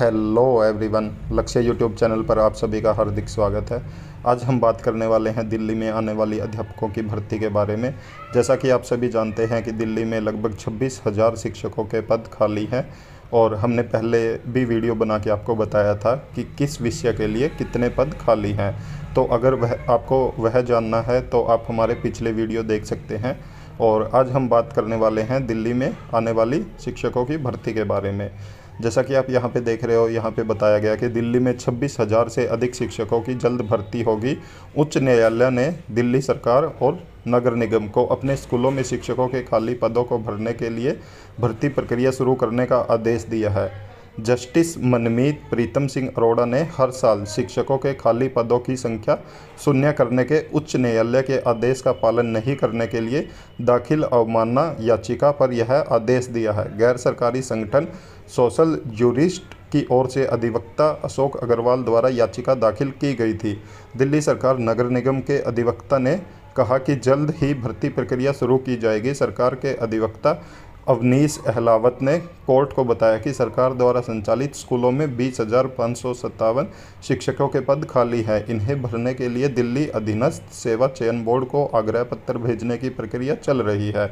hello everyone Lakshya YouTube channel पर आप सभी का हार्दिक स्वागत है आज हम बात करने वाले हैं दिल्ली में आने वाली अध्यापकों की भर्ती के बारे में जैसा कि आप सभी जानते हैं कि दिल्ली में लगभग छब्बीस हज़ार शिक्षकों के पद खाली हैं और हमने पहले भी वीडियो बना के आपको बताया था कि किस विषय के लिए कितने पद खाली हैं तो अगर वह आपको वह जानना है तो आप हमारे पिछले वीडियो देख सकते हैं और आज हम बात करने वाले हैं दिल्ली में आने वाली शिक्षकों की भर्ती के बारे में जैसा कि आप यहाँ पे देख रहे हो यहाँ पे बताया गया कि दिल्ली में छब्बीस हज़ार से अधिक शिक्षकों की जल्द भर्ती होगी उच्च न्यायालय ने दिल्ली सरकार और नगर निगम को अपने स्कूलों में शिक्षकों के खाली पदों को भरने के लिए भर्ती प्रक्रिया शुरू करने का आदेश दिया है जस्टिस मनमीत प्रीतम सिंह अरोड़ा ने हर साल शिक्षकों के खाली पदों की संख्या शून्य करने के उच्च न्यायालय के आदेश का पालन नहीं करने के लिए दाखिल अवमानना याचिका पर यह आदेश दिया है गैर सरकारी संगठन सोशल जूरिस्ट की ओर से अधिवक्ता अशोक अग्रवाल द्वारा याचिका दाखिल की गई थी दिल्ली सरकार नगर निगम के अधिवक्ता ने कहा कि जल्द ही भर्ती प्रक्रिया शुरू की जाएगी सरकार के अधिवक्ता अवनीश अहलावत ने कोर्ट को बताया कि सरकार द्वारा संचालित स्कूलों में बीस हज़ार पाँच सौ सत्तावन शिक्षकों के पद खाली हैं इन्हें भरने के लिए दिल्ली अधीनस्थ सेवा चयन बोर्ड को आग्रह पत्र भेजने की प्रक्रिया चल रही है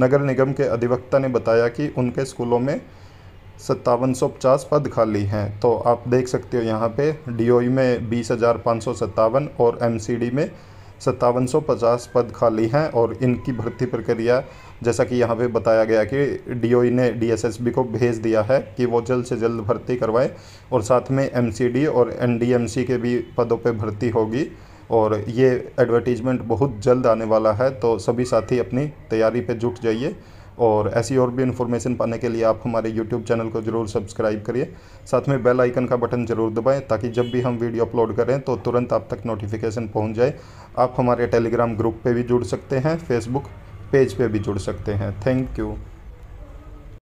नगर निगम के अधिवक्ता ने बताया कि उनके स्कूलों में सत्तावन सौ पचास पद खाली हैं तो आप देख सकते हो यहाँ पे डी में बीस हज़ार पाँच सौ सत्तावन और एमसीडी में सत्तावन पद खाली हैं और इनकी भर्ती प्रक्रिया जैसा कि यहाँ पे बताया गया कि डीओई e ने डीएसएसबी को भेज दिया है कि वो जल्द से जल्द भर्ती करवाए और साथ में एमसीडी और एनडीएमसी के भी पदों पे भर्ती होगी और ये एडवर्टीजमेंट बहुत जल्द आने वाला है तो सभी साथी अपनी तैयारी पे जुट जाइए और ऐसी और भी इन्फॉर्मेशन पाने के लिए आप हमारे यूट्यूब चैनल को ज़रूर सब्सक्राइब करिए साथ में बेल आइकन का बटन ज़रूर दबाएं ताकि जब भी हम वीडियो अपलोड करें तो तुरंत आप तक नोटिफिकेशन पहुंच जाए आप हमारे टेलीग्राम ग्रुप पे भी जुड़ सकते हैं फेसबुक पेज पे भी जुड़ सकते हैं थैंक यू